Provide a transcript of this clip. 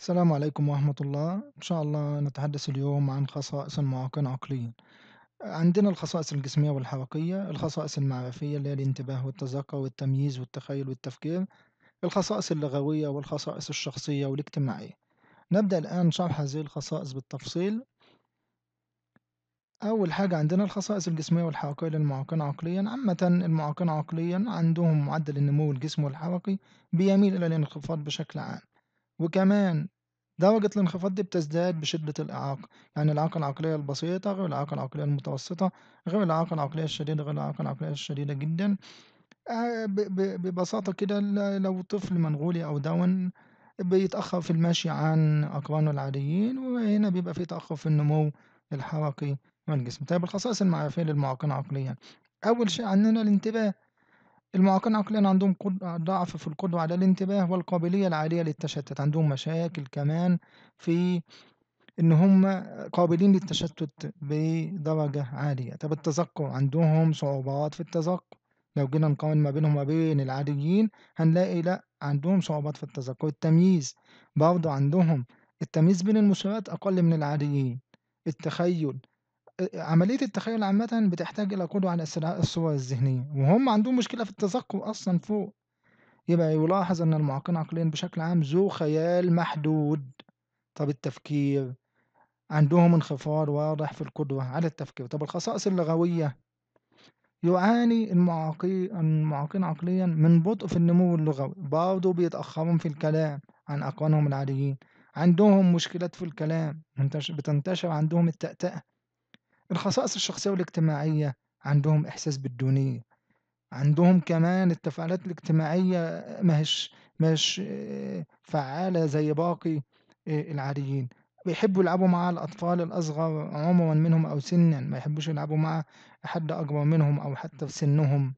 السلام عليكم ورحمة الله، إن شاء الله نتحدث اليوم عن خصائص المعاقين عقليًا، عندنا الخصائص الجسمية والحركية، الخصائص المعرفية اللي هي الانتباه والتذكر والتمييز والتخيل والتفكير، الخصائص اللغوية والخصائص الشخصية والاجتماعية، نبدأ الآن شرح هذه الخصائص بالتفصيل، أول حاجة عندنا الخصائص الجسمية والحركية للمعاقين عقليًا، عامة المعاقين عقليًا عندهم معدل النمو الجسمي والحركي بيميل إلى الانخفاض بشكل عام. وكمان درجة الانخفاض دي بتزداد بشدة الإعاقة يعني الإعاقة العقلية البسيطة غير الإعاقة العقلية المتوسطة غير الإعاقة العقلية الشديدة غير الإعاقة العقلية الشديدة جدا آه، ببساطة كده لو طفل منغولي أو داون بيتأخر في المشي عن أقرانه العاديين وهنا بيبقى في تأخر في النمو الحركي والجسم طيب الخصائص المعرفية للمعاقين عقليا أول شيء عندنا الانتباه المعاقين عقليا عندهم ضعف في القدرة على الانتباه والقابلية العالية للتشتت عندهم مشاكل كمان في ان هم قابلين للتشتت بدرجة عالية طب التذكر عندهم صعوبات في التذكر لو جينا نقارن ما بينهم وما بين العاديين هنلاقي لا عندهم صعوبات في التذكر التمييز برضه عندهم التمييز بين المشارات أقل من العاديين التخيل عملية التخيل عامة بتحتاج إلى قدره على استدعاء الصور الذهنية وهم عندهم مشكلة في التذكر أصلا فوق يبقى يلاحظ أن المعاقين عقليا بشكل عام ذو خيال محدود طب التفكير عندهم انخفاض واضح في القدرة على التفكير طب الخصائص اللغوية يعاني المعاقي المعاقين عقليا من بطء في النمو اللغوي برضه بيتأخروا في الكلام عن اقوانهم العاديين عندهم مشكلات في الكلام بتنتشر عندهم التأتأة الخصائص الشخصية والاجتماعية عندهم إحساس بالدونية عندهم كمان التفاعلات الاجتماعية مش مش آه، فعالة زي باقي آه، العاديين بيحبوا يلعبوا مع الأطفال الأصغر عمرا منهم أو سنا ما يحبوش يلعبوا مع حد أكبر منهم أو حتى في سنهم